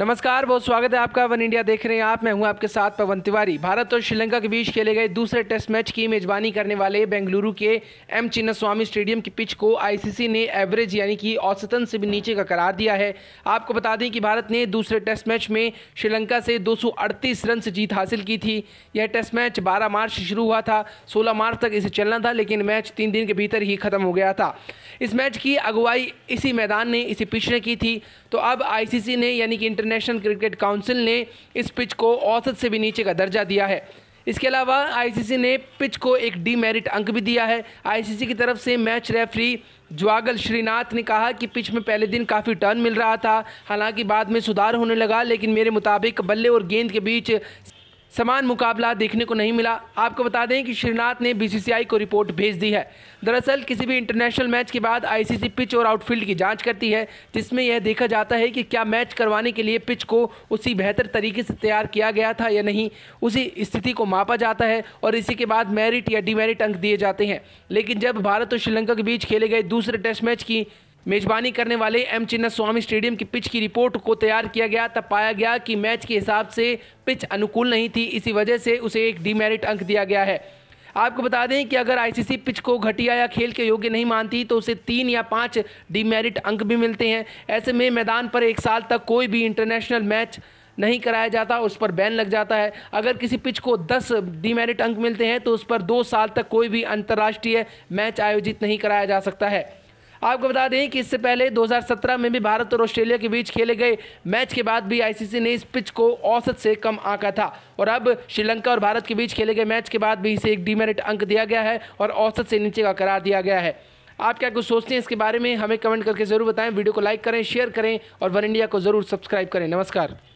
नमस्कार बहुत स्वागत है आपका वन इंडिया देख रहे हैं आप मैं हूं आपके साथ पवन तिवारी भारत और श्रीलंका के बीच खेले गए दूसरे टेस्ट मैच की मेजबानी करने वाले बेंगलुरु के एम चिन्नास्वामी स्टेडियम की पिच को आईसीसी ने एवरेज यानी कि औसतन से भी नीचे का करार दिया है आपको बता दें कि भारत ने दूसरे टेस्ट मैच में श्रीलंका से दो रन से जीत हासिल की थी यह टेस्ट मैच बारह मार्च से शुरू हुआ था सोलह मार्च तक इसे चलना था लेकिन मैच तीन दिन के भीतर ही खत्म हो गया था इस मैच की अगुवाई इसी मैदान ने इसी पिच ने की थी तो अब आई ने यानी कि इंटर इंटरनेशनल क्रिकेट काउंसिल ने इस पिच को औसत से भी नीचे का दर्जा दिया है इसके अलावा आईसीसी ने पिच को एक डीमेरिट अंक भी दिया है आईसीसी की तरफ से मैच रेफरी ज्वागल श्रीनाथ ने कहा कि पिच में पहले दिन काफ़ी टर्न मिल रहा था हालांकि बाद में सुधार होने लगा लेकिन मेरे मुताबिक बल्ले और गेंद के बीच समान मुकाबला देखने को नहीं मिला आपको बता दें कि श्रीनाथ ने बीसीसीआई को रिपोर्ट भेज दी है दरअसल किसी भी इंटरनेशनल मैच के बाद आईसीसी पिच और आउटफील्ड की जांच करती है जिसमें यह देखा जाता है कि क्या मैच करवाने के लिए पिच को उसी बेहतर तरीके से तैयार किया गया था या नहीं उसी स्थिति को मापा जाता है और इसी के बाद मेरिट या डिमेरिट अंक दिए जाते हैं लेकिन जब भारत और श्रीलंका के बीच खेले गए दूसरे टेस्ट मैच की मेजबानी करने वाले एम चिन्ना स्वामी स्टेडियम की पिच की रिपोर्ट को तैयार किया गया तब पाया गया कि मैच के हिसाब से पिच अनुकूल नहीं थी इसी वजह से उसे एक डीमेरिट अंक दिया गया है आपको बता दें कि अगर आईसीसी पिच को घटिया या खेल के योग्य नहीं मानती तो उसे तीन या पाँच डीमेरिट अंक भी मिलते हैं ऐसे में मैदान पर एक साल तक कोई भी इंटरनेशनल मैच नहीं कराया जाता उस पर बैन लग जाता है अगर किसी पिच को 10 डीमेरिट अंक मिलते हैं तो उस पर दो साल तक कोई भी अंतर्राष्ट्रीय मैच आयोजित नहीं कराया जा सकता है आपको बता दें कि इससे पहले 2017 में भी भारत और ऑस्ट्रेलिया के बीच खेले गए मैच के बाद भी आईसीसी ने इस पिच को औसत से कम आंका था और अब श्रीलंका और भारत के बीच खेले गए मैच के बाद भी इसे एक डीमेरिट अंक दिया गया है और औसत से नीचे का करार दिया गया है आप क्या कुछ सोचते हैं इसके बारे में हमें कमेंट करके ज़रूर बताएं वीडियो को लाइक करें शेयर करें और वन इंडिया को ज़रूर सब्सक्राइब करें नमस्कार